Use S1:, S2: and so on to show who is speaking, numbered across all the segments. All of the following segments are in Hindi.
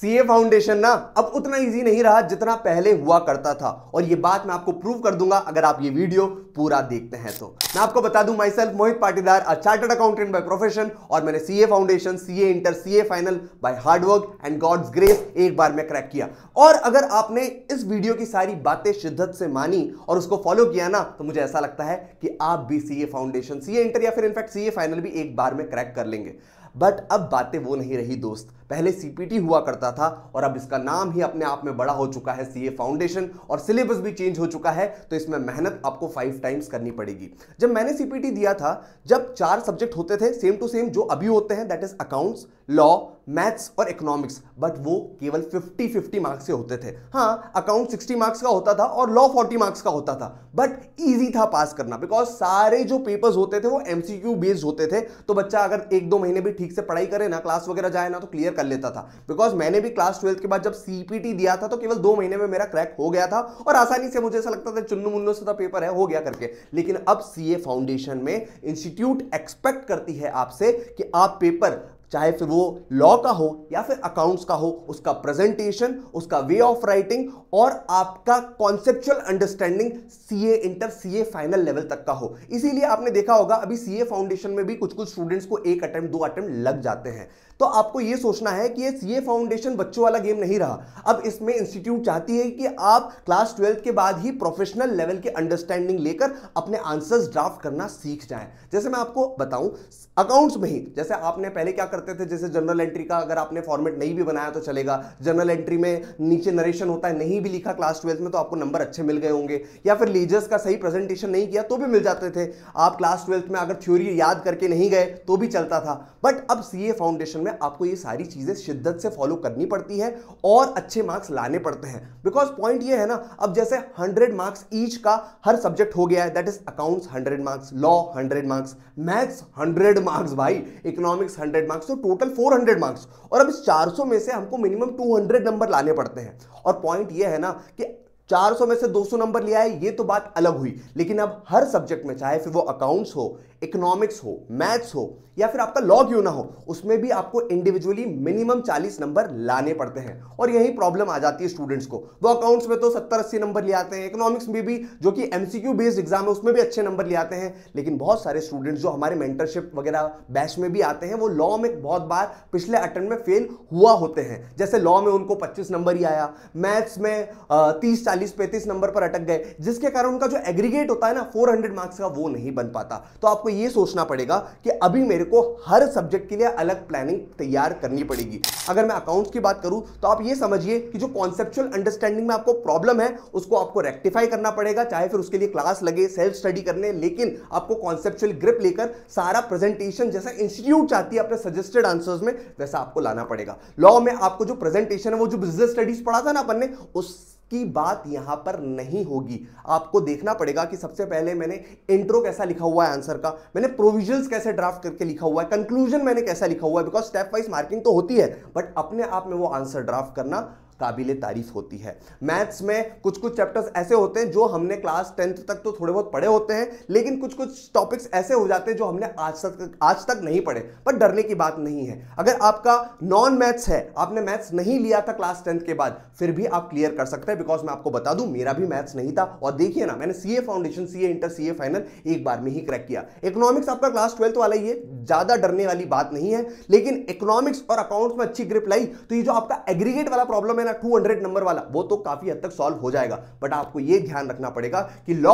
S1: सीए फाउंडेशन ना अब उतना इजी नहीं रहा जितना पहले हुआ करता था और ये बात मैं आपको प्रूव कर दूंगा अगर आप ये वीडियो पूरा देखते हैं तो मैं आपको बता दूं myself Mohit Patidar uh chartered accountant by profession और मैंने CA foundation CA inter CA final by hardwork and God's grace एक बार में क्रैक किया और अगर आपने इस वीडियो की सारी बातें शिद्दत से मानी और उसको फॉलो किया ना तो मुझे ऐसा लगता है कि आप भी ए फाउंडेशन ए इंटर या फिर इनफैक्ट ए फाइनल भी एक बार में क्रैक कर लेंगे बट अब बातें वो नहीं रही दोस्त पहले सीपीटी हुआ करता था और अब इसका नाम ही अपने आप में बड़ा हो चुका है सीए फाउंडेशन और सिलेबस भी चेंज हो चुका है तो इसमें मेहनत आपको फाइव टाइम्स करनी पड़ेगी जब मैंने सीपीटी दिया था जब चार सब्जेक्ट होते थे सेम टू सेम जो अभी होते हैं that is accounts law maths और इकोनॉमिक्स बट वो केवल 50 50 मार्क्स से होते थे हाँ अकाउंट 60 मार्क्स का होता था और लॉ 40 मार्क्स का होता था बट इजी था पास करना बिकॉज सारे जो पेपर्स होते थे वो एमसीक्यू बेस्ड होते थे तो बच्चा अगर एक दो महीने भी ठीक से पढ़ाई करे ना क्लास वगैरह जाए ना तो क्लियर कर लेता था बिकॉज मैंने भी क्लास ट्वेल्थ के बाद जब सी दिया था तो केवल दो महीने में मेरा क्रैक हो गया था और आसानी से मुझे ऐसा लगता था चुन्नू मुन्नु से पेपर तो है हो गया करके लेकिन अब सी फाउंडेशन में इंस्टीट्यूट एक्सपेक्ट करती है आपसे कि आप पेपर चाहे फिर वो लॉ का हो या फिर अकाउंट्स का हो उसका प्रेजेंटेशन उसका वे ऑफ राइटिंग और आपका conceptual understanding CA inter CA final level तक का हो इसीलिए आपने देखा होगा अभी सीए फाउंडेशन में भी कुछ कुछ स्टूडेंट्स को एक अटेम्प्ट दो अटेम्प्ट लग जाते हैं तो आपको ये सोचना है कि ये सीए फाउंडेशन बच्चों वाला गेम नहीं रहा अब इसमें इंस्टीट्यूट चाहती है कि आप क्लास ट्वेल्थ के बाद ही प्रोफेशनल लेवल के अंडरस्टैंडिंग लेकर अपने आंसर्स ड्राफ्ट करना सीख जाएं जैसे मैं आपको बताऊं अकाउंट्स में ही जैसे आपने पहले क्या करते थे जैसे जनरल एंट्री का अगर आपने फॉर्मेट नहीं भी बनाया तो चलेगा जनरल एंट्री में नीचे नरेशन होता है नहीं भी लिखा क्लास ट्वेल्थ में तो आपको नंबर अच्छे मिल गए होंगे या फिर लीजर्स का सही प्रेजेंटेशन नहीं किया तो भी मिल जाते थे आप क्लास ट्वेल्थ में अगर थ्योरी याद करके नहीं गए तो भी चलता था बट अब सी फाउंडेशन में आपको ये सारी चीज़ें शिद्दत से फॉलो करनी पड़ती है और अच्छे मार्क्स लाने पड़ते हैं बिकॉज पॉइंट ये है ना अब जैसे हंड्रेड मार्क्स ईच का हर सब्जेक्ट हो गया है that is accounts hundred marks law hundred marks maths hundred marks भाई इकोनॉमिक्स हंड्रेड मार्क्स तो टोटल फोर हंड्रेड मार्क्स और अब इस चार सौ में से हमको मिनिमम टू हंड्रेड नंबर लाने पड़ते हैं और पॉइंट ये है ना कि 400 में से 200 नंबर लिया है ये तो बात अलग हुई लेकिन अब हर सब्जेक्ट में चाहे फिर वो अकाउंट्स हो इकोनॉमिक्स हो मैथ्स हो या फिर आपका लॉ क्यों ना हो उसमें भी आपको इंडिविजुअली मिनिमम 40 नंबर लाने पड़ते हैं और यही प्रॉब्लम आ जाती है स्टूडेंट्स को वो अकाउंट्स में तो 70 अस्सी नंबर ले आते हैं इकोनॉमिक्स में भी जो कि एमसीक्यू बेस्ड एग्जाम है उसमें भी अच्छे नंबर ले आते हैं लेकिन बहुत सारे स्टूडेंट्स जो हमारे मेंटरशिप वगैरह बैच में भी आते हैं वो लॉ में बहुत बार पिछले अटेंड में फेल हुआ होते हैं जैसे लॉ में उनको पच्चीस नंबर ही आया मैथ्स में तीस चालीस पैंतीस नंबर पर अटक गए जिसके कारण उनका जो एग्रीगेट होता है ना फोर मार्क्स का वो नहीं बन पाता तो आपको आपको ये सोचना पड़ेगा कि अभी मेरे को हर सब्जेक्ट के लिए अलग प्लानिंग तैयार करनी पड़ेगी अगर मैं अकाउंट्स की बात करूं तो आप ये समझिए कि जो कॉन्सेप्चुअल अंडरस्टैंडिंग में आपको प्रॉब्लम है उसको आपको रेक्टिफाई करना पड़ेगा चाहे फिर उसके लिए क्लास लगे सेल्फ स्टडी करने लेकिन आपको कॉन्सेप्चुअल ग्रिप लेकर सारा प्रेजेंटेशन जैसा इंस्टीट्यूट चाहती है अपने सजेस्टेड आंसर्स में वैसा आपको लाना पड़ेगा लॉ में आपको जो प्रेजेंटेशन है वो जो बिजनेस स्टडीज पढ़ा था ना अपन ने उस की बात यहां पर नहीं होगी आपको देखना पड़ेगा कि सबसे पहले मैंने इंट्रो कैसा लिखा हुआ है आंसर का मैंने प्रोविजन कैसे ड्राफ्ट करके लिखा हुआ है कंक्लूजन मैंने कैसा लिखा हुआ है बिकॉज स्टेप वाइज मार्किंग तो होती है बट अपने आप में वो आंसर ड्राफ्ट करना काबिल तारीफ होती है मैथ्स में कुछ कुछ चैप्टर्स ऐसे होते हैं जो हमने क्लास टेंथ तक तो थोड़े बहुत पढ़े होते हैं लेकिन कुछ कुछ टॉपिक्स ऐसे हो जाते हैं जो हमने आज तक आज तक नहीं पढ़े पर डरने की बात नहीं है अगर आपका नॉन मैथ्स है आपने मैथ्स नहीं लिया था क्लास टेंथ के बाद फिर भी आप क्लियर कर सकते हैं बिकॉज मैं आपको बता दूं मेरा भी मैथ्स नहीं था और देखिए ना मैंने C foundation C inter C final एक बार में ही क्रैक किया इकोनॉमिक्स आपका क्लास ट्वेल्थ वाला ही है ज्यादा डरने वाली बात नहीं है लेकिन इकोनॉमिक्स और अकाउंट्स में अच्छी ग्रिप लाई तो ये जो आपका एग्रीगेट वाला प्रॉब्लम है है ना 200 नंबर वाला वो तो काफी हद तक सॉल्व हो जाएगा बट आपको ये ध्यान रखना पड़ेगा कि लॉ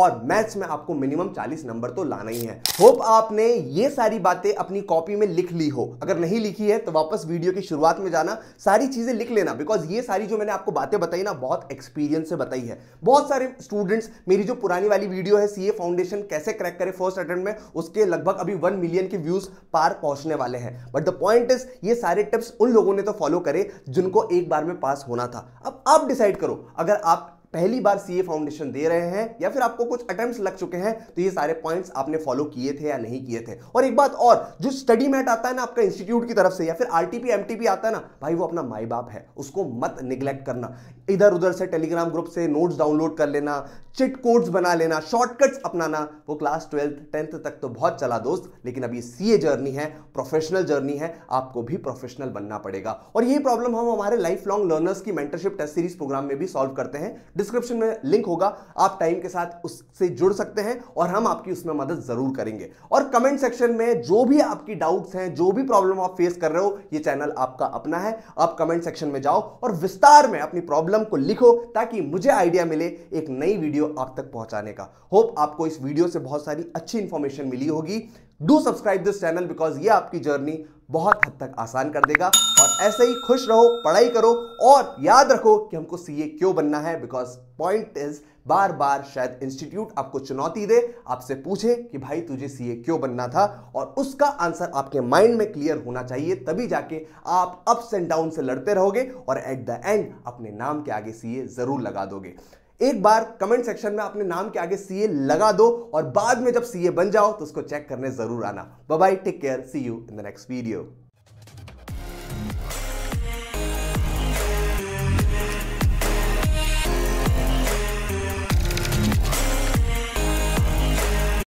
S1: और मैथ्स में आपको मिनिमम 40 नंबर तो लाना ही है होप आपने ये सारी बातें अपनी कॉपी में लिख ली हो अगर नहीं लिखी है तो वापस वीडियो की शुरुआत में जाना सारी चीजें लिख लेना बिकॉज ये सारी जो मैंने आपको बातें बताई ना बहुत एक्सपीरियंस से बताई है बहुत सारे स्टूडेंट्स मेरी जो पुरानी वाली वीडियो है सीए फाउंडेशन कैसे क्रैक करे फर्स्ट अटेम्प्ट में उसके लगभग अभी वन मिलियन के व्यूज पार पहुंचने वाले हैं बट द पॉइंट इज ये सारे टिप्स उन लोगों ने तो फॉलो करे जिनको एक बार में में पास होना था अब आप डिसाइड करो अगर आप पहली बार सीए फाउंडेशन दे रहे हैं या फिर आपको कुछ अटेम्प्ट्स लग चुके हैं तो ये सारे पॉइंट्स आपने फॉलो किए थे या नहीं किए थे और एक बात और जो स्टडी मैट आता है ना आपका इंस्टीट्यूट की तरफ से या फिर आरटीपी एमटीपी आता है ना भाई वो अपना माई बाप है उसको मत निग्लेक्ट करना इधर उधर से टेलीग्राम ग्रुप से नोट्स डाउनलोड कर लेना चिट कोड्स बना लेना शॉर्टकट्स अपनाना वो क्लास ट्वेल्थ टेंथ तक तो बहुत चला दोस्त लेकिन अभी सी ए जर्नी है प्रोफेशनल जर्नी है आपको भी प्रोफेशनल बनना पड़ेगा और ये प्रॉब्लम हम हमारे लाइफ लॉन्ग लर्नर्स की मेंटरशिप टेस्ट सीरीज प्रोग्राम में भी सॉल्व करते हैं डिस्क्रिप्शन में लिंक होगा आप टाइम के साथ उससे जुड़ सकते हैं और हम आपकी उसमें मदद जरूर करेंगे और कमेंट सेक्शन में जो भी आपकी डाउट्स हैं जो भी प्रॉब्लम आप फेस कर रहे हो ये चैनल आपका अपना है आप कमेंट सेक्शन में जाओ और विस्तार में अपनी प्रॉब्लम को लिखो ताकि मुझे आइडिया मिले एक नई वीडियो वीडियो आप तक पहुंचाने का होप आपको इस वीडियो से बहुत सारी अच्छी इंफॉर्मेशन मिली होगी do subscribe this channel because ये आपकी जर्नी बहुत हद तक आसान कर देगा और ऐसे ही खुश रहो पढ़ाई करो और याद रखो कि हमको सीए क्यों बनना है बिकॉज पॉइंट इज बार बार शायद इंस्टीट्यूट आपको चुनौती दे आपसे पूछे कि भाई तुझे सीए क्यों बनना था और उसका आंसर आपके माइंड में क्लियर होना चाहिए तभी जाके आप अप्स एंड डाउन से लड़ते रहोगे और एट द एंड अपने नाम के आगे सीए जरूर लगा दोगे एक बार कमेंट सेक्शन में अपने नाम के आगे सीए लगा दो और बाद में जब सीए बन जाओ तो उसको चेक करने जरूर आना bye take care see you in the next video